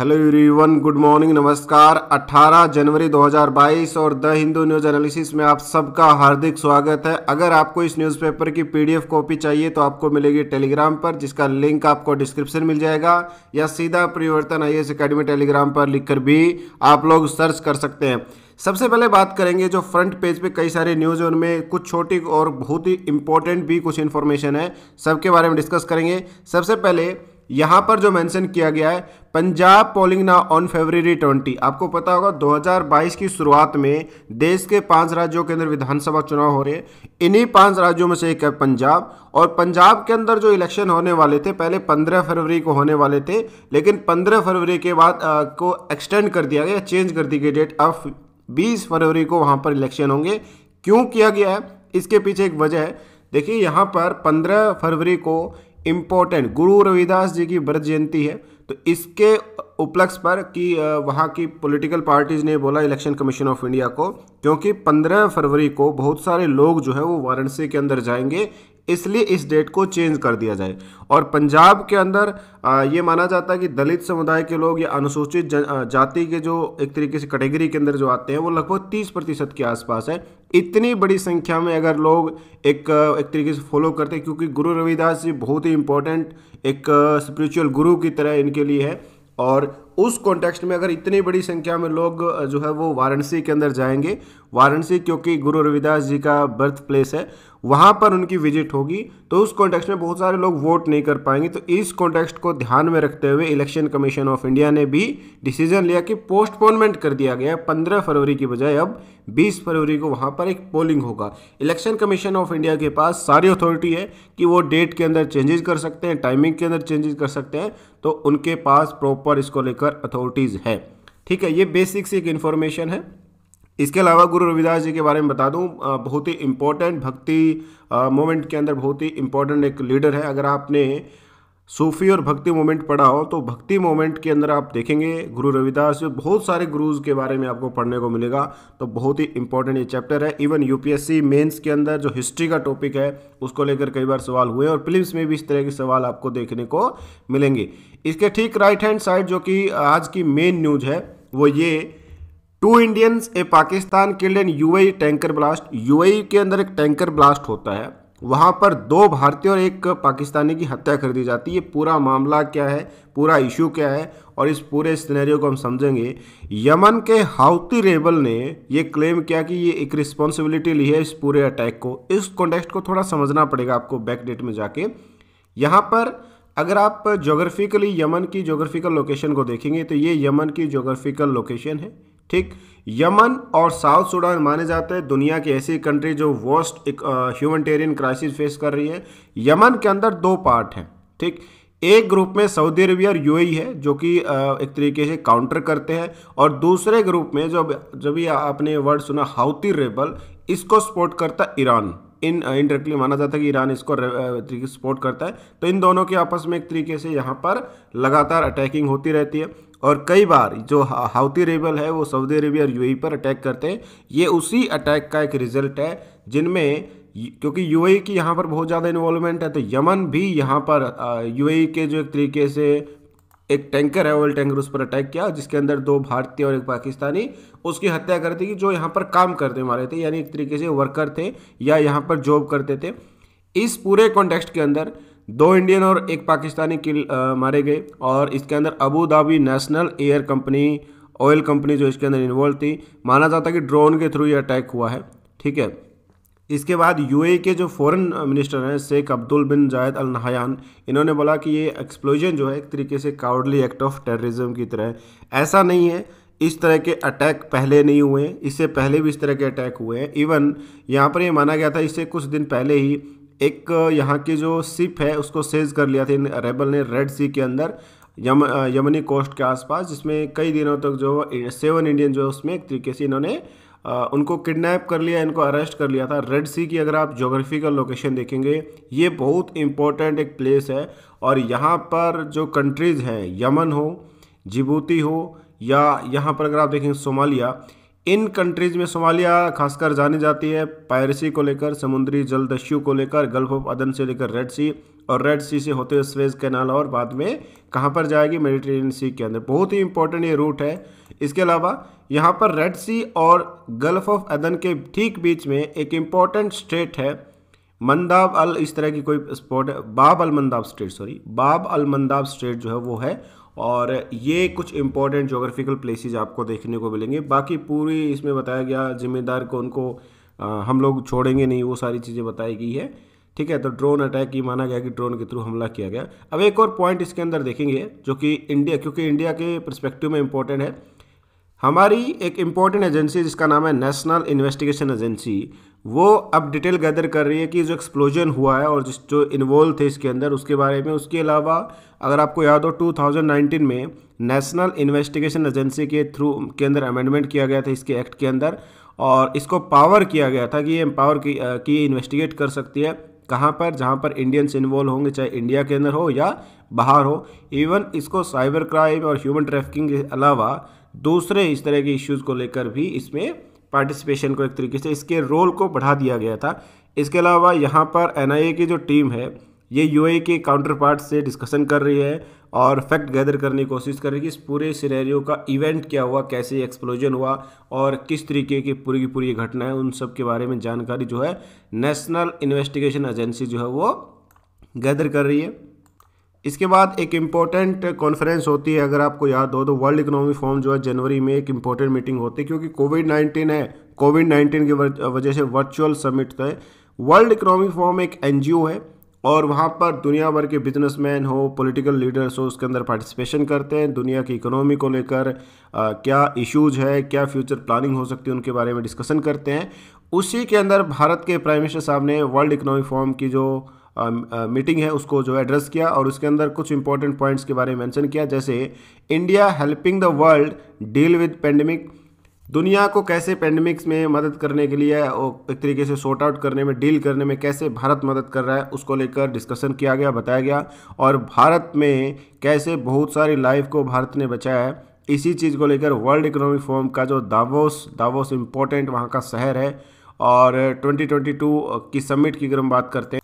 hello everyone good morning नमस्कार 18 जनवरी 2022 और the Hindu news analysis में आप सबका हार्दिक स्वागत है अगर आपको इस न्यूज़पेपर की पीडीएफ कॉपी चाहिए तो आपको मिलेगी टेलीग्राम पर जिसका लिंक आपको डिस्क्रिप्शन मिल जाएगा या सीधा परिवर्तन आई एस अकेडमी टेलीग्राम पर लिख भी आप लोग सर्च कर सकते हैं सबसे पहले बात करेंगे जो फ्रंट पेज पे कई सारे न्यूज़ उनमें कुछ छोटी और बहुत ही इंपॉर्टेंट भी कुछ इन्फॉर्मेशन है सबके बारे में डिस्कस करेंगे सबसे पहले यहाँ पर जो मेंशन किया गया है पंजाब पोलिंग ना ऑन फेबररी ट्वेंटी आपको पता होगा 2022 की शुरुआत में देश के पांच राज्यों के अंदर विधानसभा चुनाव हो रहे हैं इन्हीं पांच राज्यों में से एक है पंजाब और पंजाब के अंदर जो इलेक्शन होने वाले थे पहले 15 फरवरी को होने वाले थे लेकिन 15 फरवरी के बाद आ, को एक्सटेंड कर दिया गया चेंज कर दी गई डेट अब बीस फरवरी को वहाँ पर इलेक्शन होंगे क्यों किया गया है इसके पीछे एक वजह है देखिए यहाँ पर 15 फरवरी को इम्पोर्टेंट गुरु रविदास जी की व्रत जयंती है तो इसके उपलक्ष्य पर कि वहाँ की पॉलिटिकल पार्टीज़ ने बोला इलेक्शन कमीशन ऑफ इंडिया को क्योंकि 15 फरवरी को बहुत सारे लोग जो है वो वाराणसी के अंदर जाएंगे इसलिए इस डेट को चेंज कर दिया जाए और पंजाब के अंदर ये माना जाता है कि दलित समुदाय के लोग या अनुसूचित जाति के जो एक तरीके से कैटेगरी के अंदर जो आते हैं वो लगभग तीस प्रतिशत के आसपास है इतनी बड़ी संख्या में अगर लोग एक एक तरीके से फॉलो करते हैं क्योंकि गुरु रविदास जी बहुत ही इंपॉर्टेंट एक स्पिरिचुअल गुरु की तरह इनके लिए है और उस कॉन्टेक्स्ट में अगर इतनी बड़ी संख्या में लोग जो है वो वाराणसी के अंदर जाएंगे वाराणसी क्योंकि गुरु रविदास जी का बर्थ प्लेस है वहाँ पर उनकी विजिट होगी तो उस कॉन्टेक्स्ट में बहुत सारे लोग वोट नहीं कर पाएंगे तो इस कॉन्टेक्स्ट को ध्यान में रखते हुए इलेक्शन कमीशन ऑफ इंडिया ने भी डिसीजन लिया कि पोस्टपोनमेंट कर दिया गया पंद्रह फरवरी की बजाय अब बीस फरवरी को वहाँ पर एक पोलिंग होगा इलेक्शन कमीशन ऑफ इंडिया के पास सारी अथॉरिटी है कि वो डेट के अंदर चेंजेस कर सकते हैं टाइमिंग के अंदर चेंजेस कर सकते हैं तो उनके पास प्रॉपर इसको लेकर अथॉरिटीज़ है ठीक है ये बेसिक्स एक इन्फॉर्मेशन है इसके अलावा गुरु रविदास जी के बारे में बता दूं बहुत ही इम्पोर्टेंट भक्ति मोमेंट के अंदर बहुत ही इम्पोर्टेंट एक लीडर है अगर आपने सूफी और भक्ति मोमेंट पढ़ा हो तो भक्ति मोमेंट के अंदर आप देखेंगे गुरु रविदास बहुत सारे गुरुज के बारे में आपको पढ़ने को मिलेगा तो बहुत ही इंपॉर्टेंट ये चैप्टर है इवन यूपीएससी मेंस के अंदर जो हिस्ट्री का टॉपिक है उसको लेकर कई बार सवाल हुए और फिल्म में भी इस तरह के सवाल आपको देखने को मिलेंगे इसके ठीक राइट हैंड साइड जो कि आज की मेन न्यूज है वो ये two Indians a Pakistan killed in I tanker blast आई के अंदर एक टैंकर ब्लास्ट होता है वहाँ पर दो भारतीय और एक पाकिस्तानी की हत्या कर दी जाती है ये पूरा मामला क्या है पूरा इशू क्या है और इस पूरे सिनेरियो को हम समझेंगे यमन के हाउती रेबल ने ये क्लेम किया कि ये एक रिस्पॉन्सिबिलिटी ली है इस पूरे अटैक को इस कॉन्टेक्स्ट को थोड़ा समझना पड़ेगा आपको बैक डेट में जाके यहाँ पर अगर आप जोग्राफिकली यमन की जोग्राफिकल लोकेशन को देखेंगे तो ये यमन की जोग्राफिकल लोकेशन है ठीक यमन और साउथ सूडान माने जाते हैं दुनिया की ऐसी कंट्री जो वर्स्ट एक ह्यूमनटेरियन क्राइसिस फेस कर रही है यमन के अंदर दो पार्ट हैं ठीक एक ग्रुप में सऊदी अरबिया और यूएई e है जो कि एक तरीके से काउंटर करते हैं और दूसरे ग्रुप में जो जब भी आपने वर्ड सुना हाउती रेबल इसको सपोर्ट करता ईरान इन इनडायरेक्टली माना जाता है कि ईरान इसको सपोर्ट करता है तो इन दोनों के आपस में एक तरीके से यहाँ पर लगातार अटैकिंग होती रहती है और कई बार जो हाउती रेबल है वो सऊदी अरेबिया और यूएई पर अटैक करते हैं ये उसी अटैक का एक रिजल्ट है जिनमें क्योंकि यूएई की यहाँ पर बहुत ज़्यादा इन्वॉल्वमेंट है तो यमन भी यहाँ पर यूएई के जो एक तरीके से एक टैंकर है ऑयल टैंकर उस पर अटैक किया जिसके अंदर दो भारतीय और एक पाकिस्तानी उसकी हत्या कर दी कि जो यहाँ पर काम करने वाले थे यानी एक तरीके से वर्कर थे या यहाँ पर जॉब करते थे इस पूरे कॉन्टेक्स्ट के अंदर दो इंडियन और एक पाकिस्तानी किल आ, मारे गए और इसके अंदर Abu Dhabi national air company oil company जो इसके अंदर इन्वॉल्व थी माना जाता है कि ड्रोन के थ्रू ये अटैक हुआ है ठीक है इसके बाद यूएई e के जो फॉरेन मिनिस्टर हैं शेख अब्दुल बिन जायद अल नहयान इन्होंने बोला कि ये एक्सप्लोजन जो है एक तरीके से काउडली एक्ट ऑफ टेररिज्म की तरह ऐसा नहीं है इस तरह के अटैक पहले नहीं हुए इससे पहले भी इस तरह के अटैक हुए हैं इवन यहाँ पर ये माना गया था इससे कुछ दिन पहले ही एक यहाँ की जो सिप है उसको सेज कर लिया था इन रेबल ने रेड सी के अंदर यम यमनी कोस्ट के आसपास जिसमें कई दिनों तक जो सेवन इंडियन जो उसमें एक तरीके से इन्होंने उनको किडनैप कर लिया इनको अरेस्ट कर लिया था रेड सी की अगर आप जोग्राफिकल लोकेशन देखेंगे ये बहुत इम्पोर्टेंट एक प्लेस है और यहाँ पर जो कंट्रीज़ हैं यमन हो जिबूती हो या यहाँ पर अगर आप देखेंगे सोमालिया इन कंट्रीज में सोमालिया खासकर जानी जाती है पायरेसी को लेकर समुद्री जलदस्यु को लेकर गल्फ ऑफ अदन से लेकर रेड सी और रेड सी से होते हुए स्वेज कैनाल और बाद में कहाँ पर जाएगी मेडिटेरेनियन सी के अंदर बहुत ही इंपॉर्टेंट ये रूट है इसके अलावा यहाँ पर रेड सी और गल्फ ऑफ अदन के ठीक बीच में एक इम्पॉर्टेंट स्टेट है मंदाब अल इस तरह की कोई स्पॉट है बाब अल मंदाब स्टेट सॉरी बाब अल मंदाब स्टेट जो है वो है और ये कुछ इंपॉर्टेंट जोग्राफिकल प्लेस आपको देखने को मिलेंगे बाकी पूरी इसमें बताया गया जिम्मेदार को उनको हम लोग छोड़ेंगे नहीं वो सारी चीज़ें बताई गई है ठीक है तो ड्रोन अटैक ये माना गया कि ड्रोन के थ्रू हमला किया गया अब एक और पॉइंट इसके अंदर देखेंगे जो कि इंडिया क्योंकि इंडिया के परस्पेक्टिव में इम्पोर्टेंट है हमारी एक इम्पॉर्टेंट एजेंसी जिसका नाम है नेशनल इन्वेस्टिगेशन एजेंसी वो अब डिटेल गैदर कर रही है कि जो एक्सप्लोजन हुआ है और जिस जो इन्वॉल्व थे इसके अंदर उसके बारे में उसके अलावा अगर आपको याद हो 2019 में नेशनल इन्वेस्टिगेशन एजेंसी के थ्रू के अंदर अमेंडमेंट किया गया था इसके एक्ट के अंदर और इसको पावर किया गया था कि ये एम्पावर की, की इन्वेस्टिगेट कर सकती है कहाँ पर जहाँ पर इंडियंस इन्वॉल्व होंगे चाहे इंडिया के अंदर हो या बाहर हो इवन इसको साइबर क्राइम और ह्यूमन ट्रैफिकिंग के अलावा दूसरे इस तरह के इश्यूज़ को लेकर भी इसमें पार्टिसिपेशन को एक तरीके से इसके रोल को बढ़ा दिया गया था इसके अलावा यहाँ पर एन की जो टीम है ये यू के काउंटर पार्ट से डिस्कशन कर रही है और फैक्ट गैदर करने की कोशिश कर रही है कि इस पूरे सिनेरियो का इवेंट क्या हुआ कैसे एक्सप्लोजन हुआ और किस तरीके की पूरी की पूरी घटना है उन सब के बारे में जानकारी जो है नेशनल इन्वेस्टिगेशन एजेंसी जो है वो गैदर कर रही है इसके बाद एक इम्पॉर्टेंट कॉन्फ्रेंस होती है अगर आपको याद हो तो वर्ल्ड इकोनॉमिक फोरम जो है जनवरी में एक इम्पॉर्टेंट मीटिंग होती है क्योंकि कोविड नाइन्टीन है कोविड नाइन्टीन की वजह से वर्चुअल समिट है वर्ल्ड इकोनॉमिक फोरम एक एन है और वहाँ पर दुनिया भर के बिजनेसमैन हो पॉलिटिकल लीडर्स हो उसके अंदर पार्टिसिपेशन करते हैं दुनिया की इकोनॉमी को लेकर क्या इश्यूज है क्या फ्यूचर प्लानिंग हो सकती है उनके बारे में डिस्कशन करते हैं उसी के अंदर भारत के प्राइम मिनिस्टर साहब ने वर्ल्ड इकोनॉमिक फोरम की जो मीटिंग है उसको जो एड्रेस किया और उसके अंदर कुछ इंपॉर्टेंट पॉइंट्स के बारे में मेंशन किया जैसे India helping the world deal with pandemic दुनिया को कैसे पेंडेमिक्स में मदद करने के लिए और एक तरीके से सॉर्ट आउट करने में डील करने में कैसे भारत मदद कर रहा है उसको लेकर डिस्कशन किया गया बताया गया और भारत में कैसे बहुत सारी लाइफ को भारत ने बचाया है इसी चीज़ को लेकर वर्ल्ड इकोनॉमिक फोरम का जो दावोस दावोस इम्पोर्टेंट वहाँ का शहर है और 2022 की समिट की अगर हम बात करते हैं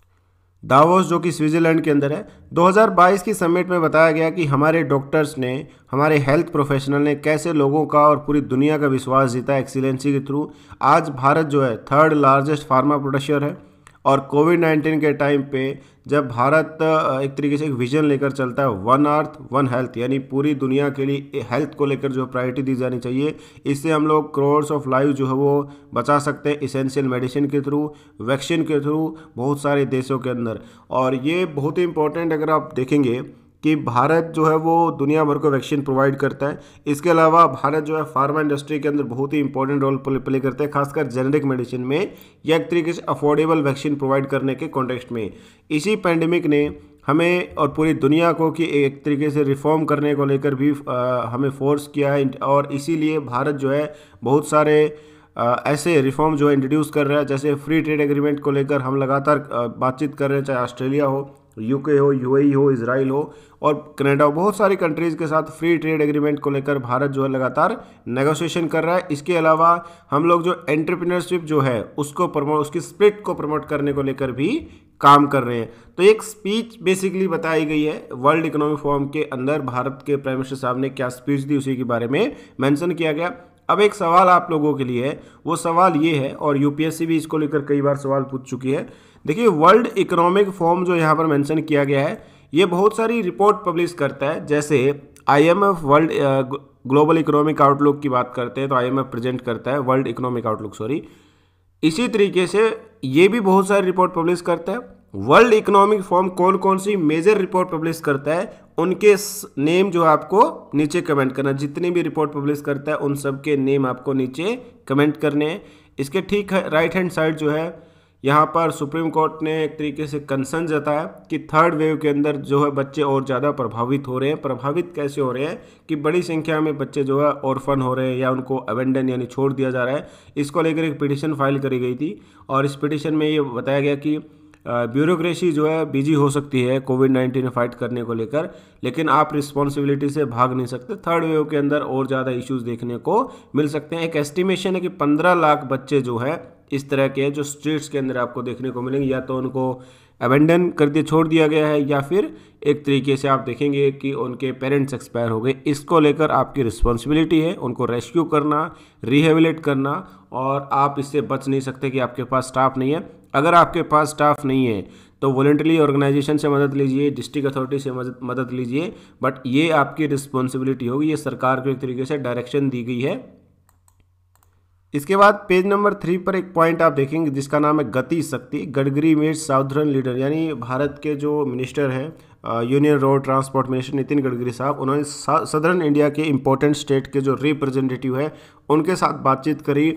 दावोस जो कि स्विट्ज़रलैंड के अंदर है 2022 की समिट में बताया गया कि हमारे डॉक्टर्स ने हमारे हेल्थ प्रोफेशनल ने कैसे लोगों का और पूरी दुनिया का विश्वास जीता एक्सीलेंसी के थ्रू आज भारत जो है थर्ड लार्जेस्ट फार्मा प्रोड्यूसर है और कोविड नाइन्टीन के टाइम पे जब भारत एक तरीके से एक विजन लेकर चलता है वन अर्थ वन हेल्थ यानी पूरी दुनिया के लिए हेल्थ को लेकर जो प्रायोरिटी दी जानी चाहिए इससे हम लोग क्रोर्स ऑफ लाइव जो है वो बचा सकते हैं इसेंशियल मेडिसिन के थ्रू वैक्सीन के थ्रू बहुत सारे देशों के अंदर और ये बहुत ही इंपॉर्टेंट अगर आप देखेंगे कि भारत जो है वो दुनिया भर को वैक्सीन प्रोवाइड करता है इसके अलावा भारत जो है फार्मा इंडस्ट्री के अंदर बहुत ही इंपॉर्टेंट रोल प्ले करते हैं खासकर जेनरिक मेडिसिन में या एक तरीके से अफोर्डेबल वैक्सीन प्रोवाइड करने के कॉन्टेक्स्ट में इसी पैंडमिक ने हमें और पूरी दुनिया को कि एक तरीके से रिफॉर्म करने को लेकर भी आ, हमें फोर्स किया है और इसीलिए भारत जो है बहुत सारे आ, ऐसे रिफॉर्म जो है इंट्रोड्यूस कर रहा है जैसे फ्री ट्रेड एग्रीमेंट को लेकर हम लगातार बातचीत कर रहे हैं चाहे ऑस्ट्रेलिया हो यूके हो यूएई e हो इसराइल हो और कनाडा हो बहुत सारी कंट्रीज़ के साथ फ्री ट्रेड एग्रीमेंट को लेकर भारत जो है लगातार नेगोशिएशन कर रहा है इसके अलावा हम लोग जो एंटरप्रीनरशिप जो है उसको प्रमोट उसकी स्प्रिट को प्रमोट करने को लेकर भी काम कर रहे हैं तो एक स्पीच बेसिकली बताई गई है वर्ल्ड इकोनॉमिक फोरम के अंदर भारत के प्राइम मिनिस्टर साहब ने क्या स्पीच दी उसी के बारे में मैंसन किया गया अब एक सवाल आप लोगों के लिए है वो सवाल ये है और यूपीएससी भी इसको लेकर कई बार सवाल पूछ चुकी है देखिए वर्ल्ड इकोनॉमिक फॉर्म जो यहाँ पर मेंशन किया गया है ये बहुत सारी रिपोर्ट पब्लिश करता है जैसे IMF world global economic outlook की बात करते हैं तो आईएमएफ प्रेजेंट करता है वर्ल्ड इकोनॉमिक आउटलुक सॉरी इसी तरीके से ये भी बहुत सारी रिपोर्ट पब्लिश करता है वर्ल्ड इकोनॉमिक फॉर्म कौन कौन सी मेजर रिपोर्ट पब्लिश करता है उनके नेम जो आपको नीचे कमेंट करना जितनी भी रिपोर्ट पब्लिश करता है उन सब के नेम आपको नीचे कमेंट करने हैं इसके ठीक राइट हैंड साइड जो है यहाँ पर सुप्रीम कोर्ट ने एक तरीके से कंसर्न जताया कि थर्ड वेव के अंदर जो है बच्चे और ज़्यादा प्रभावित हो रहे हैं प्रभावित कैसे हो रहे हैं कि बड़ी संख्या में बच्चे जो है ऑर्फन हो रहे हैं या उनको अवेंडन यानी छोड़ दिया जा रहा है इसको लेकर एक पिटिशन फाइल करी गई थी और इस पिटिशन में ये बताया गया कि ब्यूरोक्रेसी जो है बिजी हो सकती है कोविड नाइन्टीन फाइट करने को लेकर लेकिन आप रिस्पॉन्सिबिलिटी से भाग नहीं सकते थर्ड वेव के अंदर और ज़्यादा इश्यूज देखने को मिल सकते हैं एक एस्टिमेशन है कि पंद्रह लाख बच्चे जो है इस तरह के जो स्ट्रीट्स के अंदर आपको देखने को मिलेंगे या तो उनको अबेंडन कर दिया छोड़ दिया गया है या फिर एक तरीके से आप देखेंगे कि उनके पेरेंट्स एक्सपायर हो गए इसको लेकर आपकी रिस्पॉन्सिबिलिटी है उनको रेस्क्यू करना रिहेबिलेट करना और आप इससे बच नहीं सकते कि आपके पास स्टाफ नहीं है अगर आपके पास स्टाफ नहीं है तो वॉलेंटरी ऑर्गेनाइजेशन से मदद लीजिए डिस्ट्रिक्ट अथॉरिटी से मदद मदद लीजिए बट ये आपकी रिस्पॉन्सिबिलिटी होगी ये सरकार को एक तरीके से डायरेक्शन दी गई है इसके बाद पेज नंबर थ्री पर एक पॉइंट आप देखेंगे जिसका नाम है गति शक्ति गडगरी में साउथर्न लीडर यानी भारत के जो मिनिस्टर हैं union road transport minister Nitin Gadkari साहब उन्होंने सदर्न इंडिया के इम्पोर्टेंट स्टेट के जो रिप्रेजेंटेटिव है उनके साथ बातचीत करी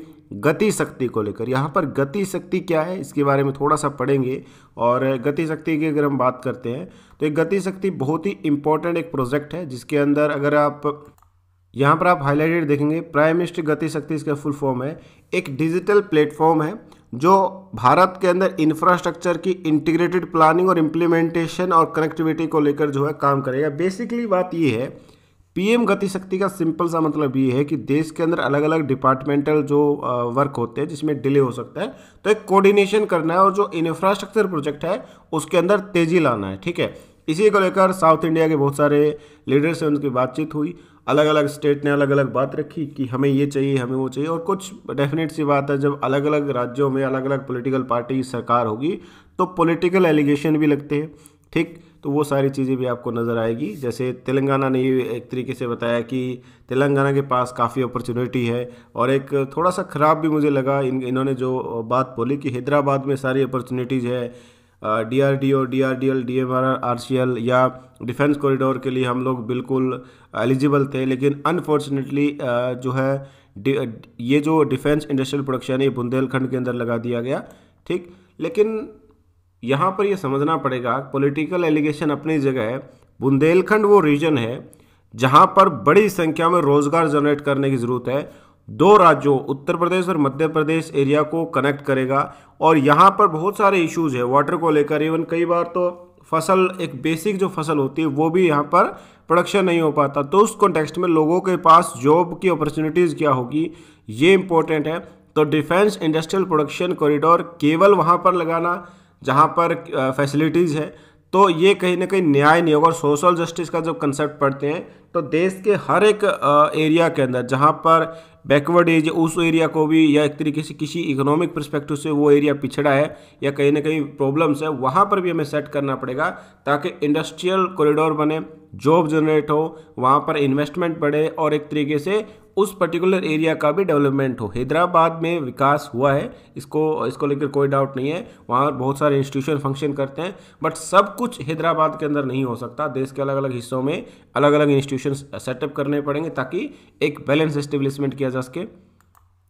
गति शक्ति को लेकर यहाँ पर गति शक्ति क्या है इसके बारे में थोड़ा सा पढ़ेंगे और गति शक्ति की अगर हम बात करते हैं तो एक गति शक्ति बहुत ही इम्पोर्टेंट एक प्रोजेक्ट है जिसके अंदर अगर आप यहाँ पर आप हाईलाइटेड देखेंगे प्राइम मिनिस्टर गति शक्ति इसका फुल फॉर्म है एक डिजिटल प्लेटफॉर्म है जो भारत के अंदर इंफ्रास्ट्रक्चर की इंटीग्रेटेड प्लानिंग और इम्प्लीमेंटेशन और कनेक्टिविटी को लेकर जो है काम करेगा बेसिकली बात ये है पीएम गति शक्ति का सिंपल सा मतलब ये है कि देश के अंदर अलग अलग डिपार्टमेंटल जो वर्क होते हैं जिसमें डिले हो सकता है तो एक कोऑर्डिनेशन करना है और जो इंफ्रास्ट्रक्चर प्रोजेक्ट है उसके अंदर तेजी लाना है ठीक है इसी को लेकर साउथ इंडिया के बहुत सारे लीडर से उनकी बातचीत हुई अलग अलग स्टेट ने अलग अलग बात रखी कि हमें ये चाहिए हमें वो चाहिए और कुछ डेफिनेट सी बात है जब अलग अलग राज्यों में अलग अलग पॉलिटिकल पार्टी की सरकार होगी तो पॉलिटिकल एलिगेशन भी लगते हैं ठीक तो वो सारी चीज़ें भी आपको नज़र आएगी जैसे तेलंगाना ने ये एक तरीके से बताया कि तेलंगाना के पास काफ़ी अपॉर्चुनिटी है और एक थोड़ा सा ख़राब भी मुझे लगा इन इन्होंने जो बात बोली कि हैदराबाद में सारी अपॉर्चुनिटीज़ है D R D O D R D L D M R R R C L या डिफेंस कॉरिडोर के लिए हम लोग बिल्कुल एलिजिबल थे लेकिन अनफॉर्चुनेटली जो है ये जो डिफेंस इंडस्ट्रियल प्रोडक्शन है ये बुंदेलखंड के अंदर लगा दिया गया ठीक लेकिन यहाँ पर ये समझना पड़ेगा पॉलिटिकल एलिगेशन अपनी जगह है बुंदेलखंड वो रीजन है जहाँ पर बड़ी संख्या में रोज़गार जनरेट करने की ज़रूरत है दो राज्यों उत्तर प्रदेश और मध्य प्रदेश एरिया को कनेक्ट करेगा और यहाँ पर बहुत सारे इश्यूज है वाटर को लेकर इवन कई बार तो फसल एक बेसिक जो फसल होती है वो भी यहाँ पर प्रोडक्शन नहीं हो पाता तो उस कॉन्टेक्स्ट में लोगों के पास जॉब की अपॉर्चुनिटीज़ क्या होगी ये इम्पोर्टेंट है तो डिफेंस इंडस्ट्रियल प्रोडक्शन कॉरिडोर केवल वहाँ पर लगाना जहाँ पर फैसिलिटीज़ है तो ये कहीं ना कहीं न्याय नहीं होगा और सोशल जस्टिस का जब कंसेप्ट पढ़ते हैं तो देश के हर एक एरिया के अंदर जहाँ पर बैकवर्ड एज उस एरिया को भी या एक तरीके से किसी इकोनॉमिक परस्पेक्टिव से वो एरिया पिछड़ा है या कहीं ना कहीं प्रॉब्लम्स है वहाँ पर भी हमें सेट करना पड़ेगा ताकि इंडस्ट्रियल कॉरिडोर बने जॉब जनरेट हो वहाँ पर इन्वेस्टमेंट बढ़े और एक तरीके से उस पर्टिकुलर एरिया का भी डेवलपमेंट हो हैदराबाद में विकास हुआ है इसको इसको लेकर कोई डाउट नहीं है वहाँ बहुत सारे इंस्टीट्यूशन फंक्शन करते हैं बट सब कुछ हैदराबाद के अंदर नहीं हो सकता देश के अलग अलग हिस्सों में अलग अलग इंस्टीट्यूशन सेटअप करने पड़ेंगे ताकि एक बैलेंस इस्टेब्लिशमेंट किया जा सके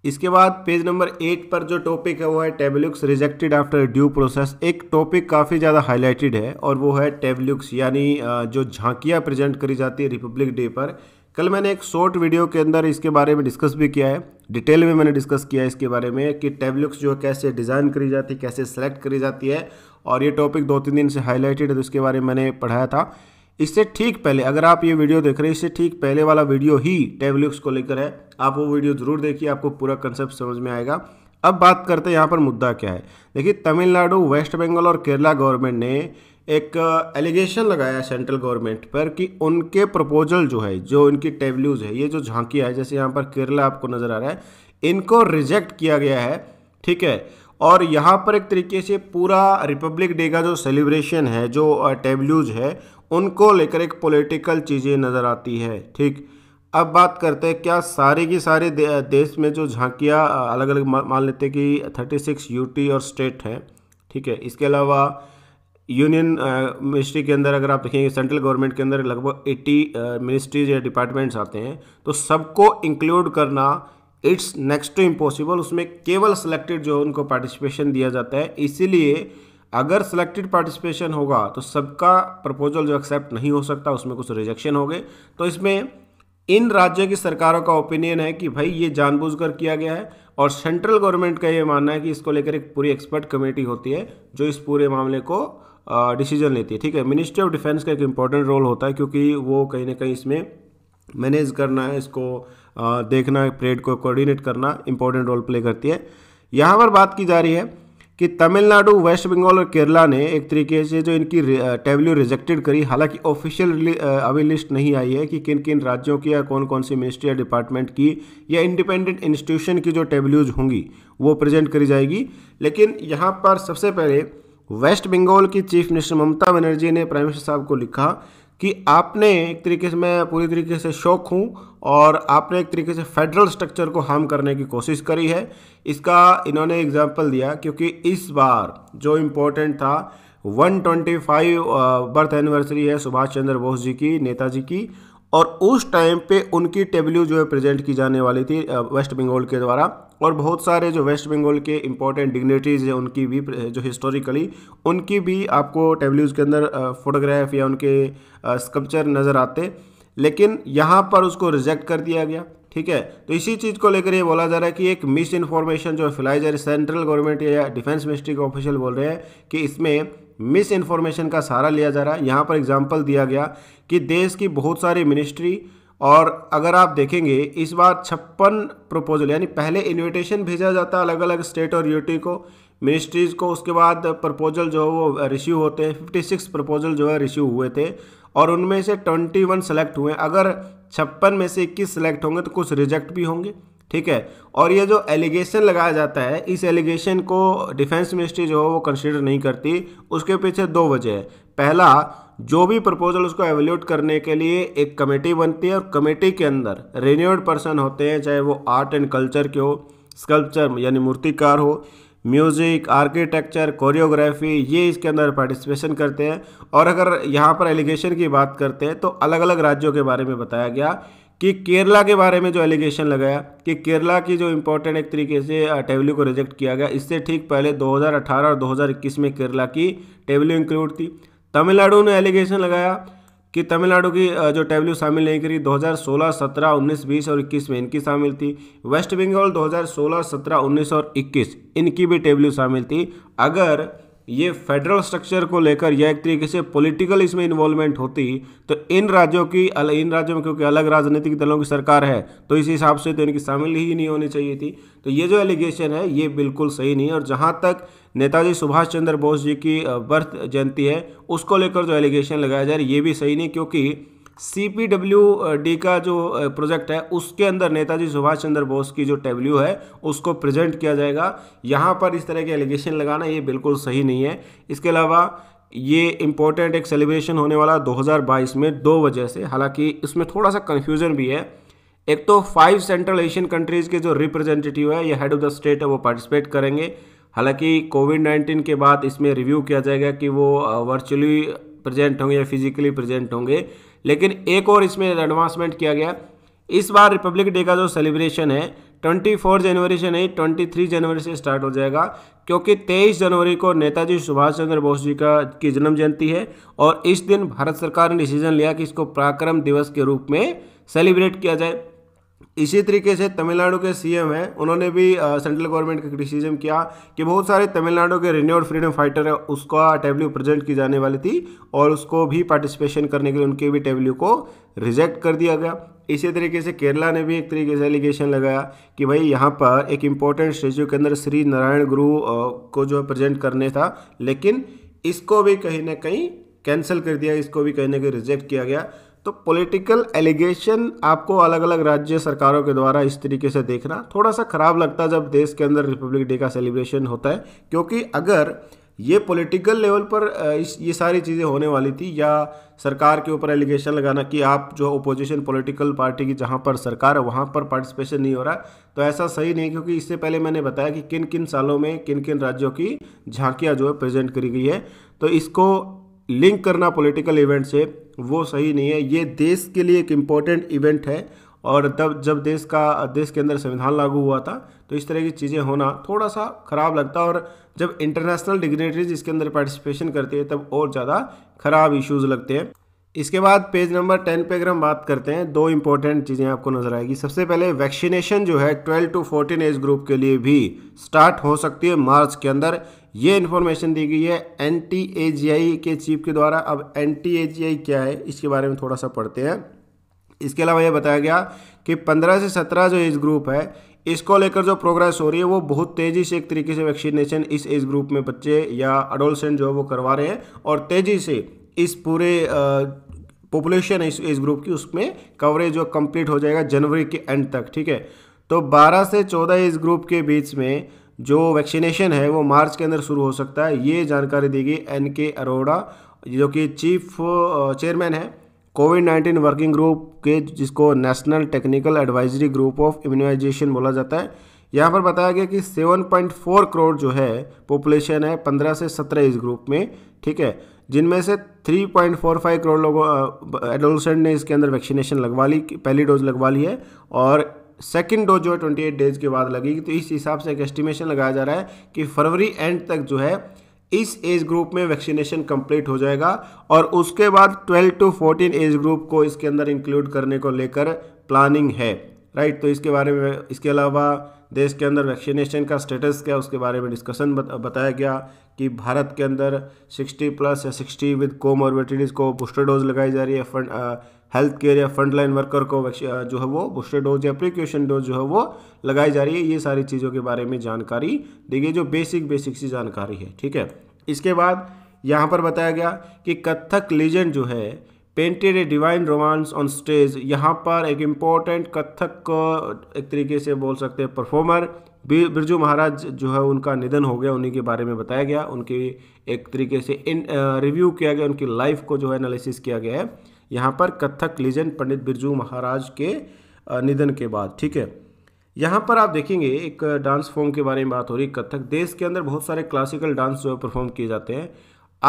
इसके बाद पेज नंबर एट पर जो टॉपिक है वो है tableaux rejected after due process एक टॉपिक काफ़ी ज़्यादा हाईलाइटेड है और वो है टेबल्यूक्स यानी जो झांकियाँ प्रेजेंट करी जाती है रिपब्लिक डे पर कल मैंने एक शॉर्ट वीडियो के अंदर इसके बारे में डिस्कस भी किया है डिटेल में मैंने डिस्कस किया है इसके बारे में कि टेबलुक्स जो है कैसे डिज़ाइन करी जाती है कैसे सेलेक्ट करी जाती है और ये टॉपिक दो तीन दिन से हाईलाइटेड है तो उसके बारे में मैंने पढ़ाया था इससे ठीक पहले अगर आप ये वीडियो देख रहे हैं इससे ठीक पहले वाला वीडियो ही टेबलुक्स को लेकर है आप वो वीडियो ज़रूर देखिए आपको पूरा कंसेप्ट समझ में आएगा अब बात करते हैं यहाँ पर मुद्दा क्या है देखिए तमिलनाडु वेस्ट बंगाल और केरला गवर्नमेंट ने एक एलिगेशन लगाया सेंट्रल गवर्नमेंट पर कि उनके प्रपोजल जो है जो इनकी टेबल्यूज़ है ये जो झांकियाँ है जैसे यहाँ पर केरला आपको नज़र आ रहा है इनको रिजेक्ट किया गया है ठीक है और यहाँ पर एक तरीके से पूरा रिपब्लिक डे का जो सेलिब्रेशन है जो टेबल्यूज है उनको लेकर एक पॉलिटिकल चीज़ें नज़र आती है ठीक अब बात करते हैं क्या सारे की सारे देश में जो झांकियाँ अलग अलग मान लेते हैं कि 36 यूटी और स्टेट हैं ठीक है इसके अलावा यूनियन मिनिस्ट्री के अंदर अगर आप देखेंगे सेंट्रल गवर्नमेंट के अंदर लगभग 80 मिनिस्ट्रीज या डिपार्टमेंट्स आते हैं तो सबको इंक्लूड करना इट्स नेक्स्ट टू इम्पॉसिबल उसमें केवल सिलेक्टेड जो उनको पार्टिसिपेशन दिया जाता है इसीलिए अगर सिलेक्टेड पार्टिसिपेशन होगा तो सबका प्रपोजल जो एक्सेप्ट नहीं हो सकता उसमें कुछ रिजेक्शन हो गए तो इसमें इन राज्यों की सरकारों का ओपिनियन है कि भाई ये जानबूझकर किया गया है और सेंट्रल गवर्नमेंट का ये मानना है कि इसको लेकर एक पूरी एक्सपर्ट कमेटी होती है जो इस पूरे मामले को डिसीजन लेती है ठीक है मिनिस्ट्री ऑफ डिफेंस का एक इम्पॉर्टेंट रोल होता है क्योंकि वो कहीं ना कहीं इसमें मैनेज करना है इसको आ, देखना परेड को कोऑर्डिनेट करना इम्पोर्टेंट रोल प्ले करती है यहाँ पर बात की जा रही है कि तमिलनाडु वेस्ट बंगाल और केरला ने एक तरीके से जो इनकी टेबल्यू रिजेक्टेड करी हालांकि ऑफिशियल अभी लिस्ट नहीं आई है कि किन किन राज्यों की या कौन कौन सी मिनिस्ट्री या डिपार्टमेंट की या इंडिपेंडेंट इंस्टीट्यूशन की जो टेबल्यूज होंगी वो प्रेजेंट करी जाएगी लेकिन यहाँ पर सबसे पहले वेस्ट बंगाल की चीफ मिनिस्टर ममता बनर्जी ने प्राइम मिनिस्टर साहब को लिखा कि आपने एक तरीके से मैं पूरी तरीके से शौक हूँ और आपने एक तरीके से फेडरल स्ट्रक्चर को हार्म करने की कोशिश करी है इसका इन्होंने एग्जाम्पल दिया क्योंकि इस बार जो इम्पोर्टेंट था 125 बर्थ एनिवर्सरी है सुभाष चंद्र बोस जी की नेताजी की और उस टाइम पे उनकी टेबल्यू जो है प्रेजेंट की जाने वाली थी वेस्ट बंगाल के द्वारा और बहुत सारे जो वेस्ट बंगाल के इंपॉर्टेंट डिग्नेटरीज हैं उनकी भी जो हिस्टोरिकली उनकी भी आपको टेबल्यूज़ के अंदर फोटोग्राफ या उनके स्कल्पचर नज़र आते लेकिन यहाँ पर उसको रिजेक्ट कर दिया गया ठीक है तो इसी चीज़ को लेकर ये बोला जा रहा है कि एक मिस इन्फॉर्मेशन जो है रही सेंट्रल गवर्नमेंट या डिफेंस मिनिस्ट्री के ऑफिशियल बोल रहे हैं कि इसमें मिस इन्फॉर्मेशन का सहारा लिया जा रहा है यहाँ पर एग्जाम्पल दिया गया कि देश की बहुत सारी मिनिस्ट्री और अगर आप देखेंगे इस बार छप्पन प्रपोजल यानी पहले इन्विटेशन भेजा जाता अलग अलग स्टेट और यूटी को मिनिस्ट्रीज़ को उसके बाद प्रपोजल जो है वो रिसीव होते हैं फिफ्टी सिक्स प्रपोजल जो है रिसीव हुए थे और उनमें से ट्वेंटी वन सेलेक्ट हुए अगर छप्पन में से इक्कीस सेलेक्ट होंगे तो कुछ रिजेक्ट भी होंगे ठीक है और ये जो एलिगेशन लगाया जाता है इस एलिगेशन को डिफेंस मिनिस्ट्री जो है वो कंसिडर नहीं करती उसके पीछे दो वजह है पहला जो भी प्रपोजल उसको एवेल्यूट करने के लिए एक कमेटी बनती है और कमेटी के अंदर रेन्यूड पर्सन होते हैं चाहे वो आर्ट एंड कल्चर के हो स्कल्पचर यानी मूर्तिकार हो म्यूज़िक आर्किटेक्चर कोरियोग्राफी ये इसके अंदर पार्टिसिपेशन करते हैं और अगर यहाँ पर एलिगेशन की बात करते हैं तो अलग अलग राज्यों के बारे में बताया गया कि केरला के बारे में जो एलिगेशन लगाया कि केरला की जो इम्पोर्टेंट एक तरीके से टेबल्यू को रिजेक्ट किया गया इससे ठीक पहले 2018 और 2021 में केरला की टेबल्यू इंक्लूड थी तमिलनाडु ने एलिगेशन लगाया कि तमिलनाडु की जो टेबल्यू शामिल नहीं करी 2016, 17, 19, 20 और 21 में इनकी शामिल थी वेस्ट बंगाल 2016, 17, 19 और 21 इनकी भी टेबल्यू शामिल थी अगर ये फेडरल स्ट्रक्चर को लेकर या एक तरीके से पॉलिटिकल इसमें इन्वॉल्वमेंट होती तो इन राज्यों की इन राज्यों में क्योंकि अलग राजनीतिक दलों की सरकार है तो इस हिसाब से तो इनकी शामिल ही नहीं होनी चाहिए थी तो ये जो एलिगेशन है ये बिल्कुल सही नहीं है और जहाँ तक नेताजी सुभाष चंद्र बोस जी की बर्थ जयंती है उसको लेकर जो एलिगेशन लगाया जा रहा है ये भी सही नहीं क्योंकि सी पी डब्ल्यू डी का जो प्रोजेक्ट है उसके अंदर नेताजी सुभाष चंद्र बोस की जो टेब्ल्यू है उसको प्रेजेंट किया जाएगा यहाँ पर इस तरह के एलिगेशन लगाना ये बिल्कुल सही नहीं है इसके अलावा ये इम्पोर्टेंट एक सेलिब्रेशन होने वाला 2022 में दो वजह से हालांकि इसमें थोड़ा सा कन्फ्यूज़न भी है एक तो फाइव सेंट्रल एशियन कंट्रीज़ के जो रिप्रेजेंटेटिव है या हेड ऑफ द स्टेट है वो पार्टिसिपेट करेंगे हालांकि कोविड नाइन्टीन के बाद इसमें रिव्यू किया जाएगा कि वो वर्चुअली प्रेजेंट होंगे या फिजिकली प्रेजेंट होंगे लेकिन एक और इसमें एडवांसमेंट किया गया इस बार रिपब्लिक डे का जो सेलिब्रेशन है ट्वेंटी फोर जनवरी से नहीं ट्वेंटी थ्री जनवरी से स्टार्ट हो जाएगा क्योंकि तेईस जनवरी को नेताजी सुभाष चंद्र बोस जी का की जन्म जयंती है और इस दिन भारत सरकार ने डिसीजन लिया कि इसको पराक्रम दिवस के रूप में सेलिब्रेट किया जाए इसी तरीके से तमिलनाडु के सीएम हैं उन्होंने भी सेंट्रल गवर्नमेंट का क्रिटिसिज्म किया कि बहुत सारे तमिलनाडु के रिन्यूड फ्रीडम फाइटर है उसका टेबल्यू प्रेजेंट की जाने वाली थी और उसको भी पार्टिसिपेशन करने के लिए उनके भी टेबल्यू को रिजेक्ट कर दिया गया इसी तरीके से केरला ने भी एक तरीके से एलिगेशन लगाया कि भाई यहाँ पर एक इम्पोर्टेंट स्टेच्यू के अंदर श्री नारायण गुरु को जो है प्रेजेंट करने था लेकिन इसको भी कहीं ना कहीं कैंसिल कर दिया इसको भी कहीं ना कहीं रिजेक्ट किया गया तो पॉलिटिकल एलिगेशन आपको अलग अलग राज्य सरकारों के द्वारा इस तरीके से देखना थोड़ा सा खराब लगता है जब देश के अंदर रिपब्लिक डे का सेलिब्रेशन होता है क्योंकि अगर ये पॉलिटिकल लेवल पर इस ये सारी चीज़ें होने वाली थी या सरकार के ऊपर एलिगेशन लगाना कि आप जो अपोजिशन पॉलिटिकल पार्टी की जहाँ पर सरकार है वहाँ पर पार्टिसिपेशन नहीं हो रहा तो ऐसा सही नहीं क्योंकि इससे पहले मैंने बताया कि किन किन सालों में किन किन राज्यों की झांकियाँ जो है प्रेजेंट करी गई है तो इसको लिंक करना पॉलिटिकल इवेंट से वो सही नहीं है ये देश के लिए एक इम्पॉर्टेंट इवेंट है और तब जब देश का देश के अंदर संविधान लागू हुआ था तो इस तरह की चीज़ें होना थोड़ा सा ख़राब लगता और जब इंटरनेशनल डिग्नेटरीज इसके अंदर पार्टिसिपेशन करती है तब और ज़्यादा ख़राब इश्यूज़ लगते हैं इसके बाद पेज नंबर टेन पे अगर हम बात करते हैं दो इंपॉर्टेंट चीज़ें आपको नज़र आएगी सबसे पहले वैक्सीनेशन जो है twelve to fourteen age group के लिए भी स्टार्ट हो सकती है मार्च के अंदर ये इन्फॉर्मेशन दी गई है एन टी ए जी आई के चीफ के द्वारा अब एन टी ए जी आई क्या है इसके बारे में थोड़ा सा पढ़ते हैं इसके अलावा यह बताया गया कि 15 से 17 जो एज ग्रुप है इसको लेकर जो प्रोग्रेस हो रही है वो बहुत तेज़ी से एक तरीके से वैक्सीनेशन इस एज ग्रुप में बच्चे या अडोलसेंट जो है वो करवा रहे हैं और तेज़ी से इस पूरे पॉपुलेशन इस एज ग्रुप की उसमें कवरेज जो कंप्लीट हो जाएगा जनवरी के एंड तक ठीक है तो 12 से 14 एज ग्रुप के बीच में जो वैक्सीनेशन है वो मार्च के अंदर शुरू हो सकता है ये जानकारी देगी एन के अरोड़ा जो कि चीफ चेयरमैन है कोविड नाइन्टीन वर्किंग ग्रुप के जिसको national technical advisory group of immunisation बोला जाता है यहाँ पर बताया गया कि 7.4 करोड़ जो है पॉपुलेशन है 15 से 17 इस ग्रुप में ठीक है जिनमें से 3.45 करोड़ लोगों एडोलसेंट ने इसके अंदर वैक्सीनेशन लगवा ली पहली डोज लगवा ली है और सेकेंड डोज जो है ट्वेंटी एट डेज़ के बाद लगेगी तो इस हिसाब से एक एस्टिमेशन लगाया जा रहा है कि फरवरी एंड तक जो है इस एज ग्रुप में वैक्सीनेशन कंप्लीट हो जाएगा और उसके बाद 12 टू 14 एज ग्रुप को इसके अंदर इंक्लूड करने को लेकर प्लानिंग है राइट तो इसके बारे में इसके अलावा देश के अंदर वैक्सीनेशन का स्टेटस क्या उसके बारे में डिस्कशन बत, बताया गया कि भारत के अंदर 60 प्लस या 60 विद कोमोरबिटीज को बूस्टर डोज लगाई जा रही है फंड हेल्थ केयर या फ्रंट लाइन वर्कर को जो है वो बूस्टर डोज या प्रिक्यूशन डोज जो है वो लगाई जा रही है ये सारी चीज़ों के बारे में जानकारी देखिए जो बेसिक बेसिक सी जानकारी है ठीक है इसके बाद यहाँ पर बताया गया कि कथक लीजेंड जो है painted a divine romance on stage यहाँ पर एक इम्पोर्टेंट कथक एक तरीके से बोल सकते हैं परफॉर्मर बिरजू महाराज जो है उनका निधन हो गया उन्हीं के बारे में बताया गया उनकी एक तरीके से इन रिव्यू किया गया उनकी लाइफ को जो है एनालिसिस किया गया है यहाँ पर कथक लीजेंड पंडित बिरजू महाराज के निधन के बाद ठीक है यहाँ पर आप देखेंगे एक डांस फॉर्म के बारे में बात हो रही कथक देश के अंदर बहुत सारे क्लासिकल डांस जो है परफॉर्म किए जाते हैं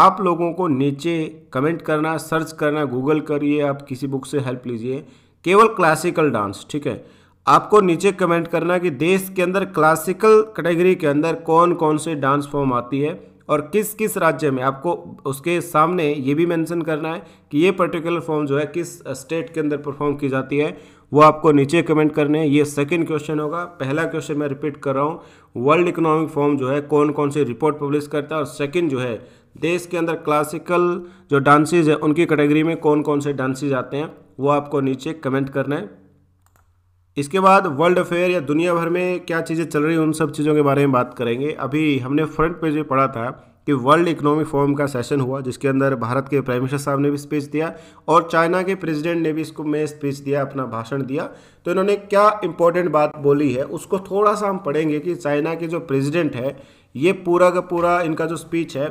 आप लोगों को नीचे कमेंट करना सर्च करना गूगल करिए आप किसी बुक से हेल्प लीजिए केवल क्लासिकल डांस ठीक है आपको नीचे कमेंट करना कि देश के अंदर क्लासिकल कैटेगरी के अंदर कौन कौन से डांस फॉर्म आती है और किस किस राज्य में आपको उसके सामने ये भी मेंशन करना है कि ये पर्टिकुलर फॉर्म जो है किस स्टेट के अंदर परफॉर्म की जाती है वो आपको नीचे कमेंट करने हैं ये सेकंड क्वेश्चन होगा पहला क्वेश्चन मैं रिपीट कर रहा हूँ वर्ल्ड इकोनॉमिक फॉर्म जो है कौन कौन सी रिपोर्ट पब्लिश करता है और सेकेंड जो है देश के अंदर क्लासिकल जो डांसेज है उनकी कैटेगरी में कौन कौन से डांसेज आते हैं वो आपको नीचे कमेंट करना है इसके बाद वर्ल्ड अफेयर या दुनिया भर में क्या चीज़ें चल रही हैं उन सब चीज़ों के बारे में बात करेंगे अभी हमने फ्रंट पेज में पढ़ा था कि वर्ल्ड इकोनॉमिक फोरम का सेशन हुआ जिसके अंदर भारत के प्राइम मिनिस्टर साहब ने भी स्पीच दिया और चाइना के प्रेसिडेंट ने भी इसको में स्पीच दिया अपना भाषण दिया तो इन्होंने क्या इंपॉर्टेंट बात बोली है उसको थोड़ा सा हम पढ़ेंगे कि चाइना के जो प्रेसिडेंट है ये पूरा का पूरा इनका जो स्पीच है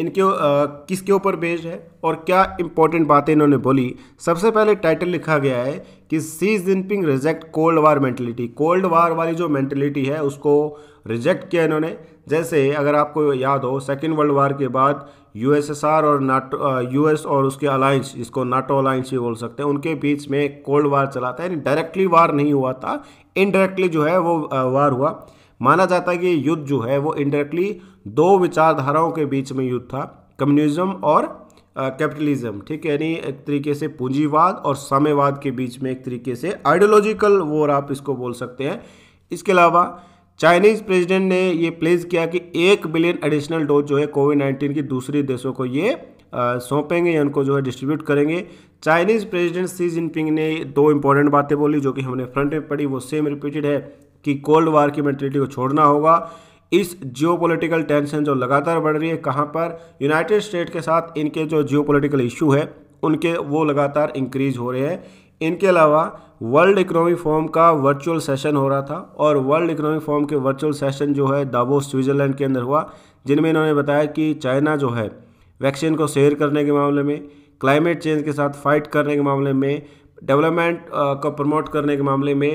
इनके किसके ऊपर बेस्ड है और क्या इंपॉर्टेंट बातें इन्होंने बोली सबसे पहले टाइटल लिखा गया है कि Xi Jinping reject cold war mentality cold war वाली जो मेंटेलिटी है उसको रिजेक्ट किया इन्होंने जैसे अगर आपको याद हो सेकेंड वर्ल्ड वार के बाद यूएसएसआर और नाटो यूएस और उसके अलायंस जिसको नाटो अलायंस ही बोल सकते हैं उनके बीच में कोल्ड वार चला था यानी डायरेक्टली वार नहीं हुआ था इनडायरेक्टली जो है वो वार हुआ माना जाता है कि युद्ध जो है वो इनडायरेक्टली दो विचारधाराओं के बीच में युद्ध था कम्युनिज्म और कैपिटलिज्म ठीक है यानी एक तरीके से पूंजीवाद और साम्यवाद के बीच में एक तरीके से आइडियोलॉजिकल वॉर आप इसको बोल सकते हैं इसके अलावा चाइनीज़ प्रेसिडेंट ने ये प्लेज किया कि एक बिलियन एडिशनल डोज जो है कोविड नाइन्टीन की दूसरे देशों को ये सौंपेंगे या उनको जो है डिस्ट्रीब्यूट करेंगे चाइनीज़ प्रेसिडेंट सी जिनपिंग ने दो इंपॉर्टेंट बातें बोली जो कि हमने फ्रंट में पढ़ी वो सेम रिपीटेड है कि कोल्ड वार की मेंटेलिटी को छोड़ना होगा इस जियोपॉलिटिकल टेंशन जो लगातार बढ़ रही है कहाँ पर यूनाइटेड स्टेट के साथ इनके जो जियोपॉलिटिकल इशू है उनके वो लगातार इंक्रीज हो रहे हैं इनके अलावा वर्ल्ड इकोनॉमिक फोरम का वर्चुअल सेशन हो रहा था और वर्ल्ड इकोनॉमिक फोरम के वर्चुअल सेशन जो है दावो स्विट्ज़रलैंड के अंदर हुआ जिनमें इन्होंने बताया कि चाइना जो है वैक्सीन को शेयर करने के मामले में क्लाइमेट चेंज के साथ फाइट करने के मामले में डेवलपमेंट को प्रमोट करने के मामले में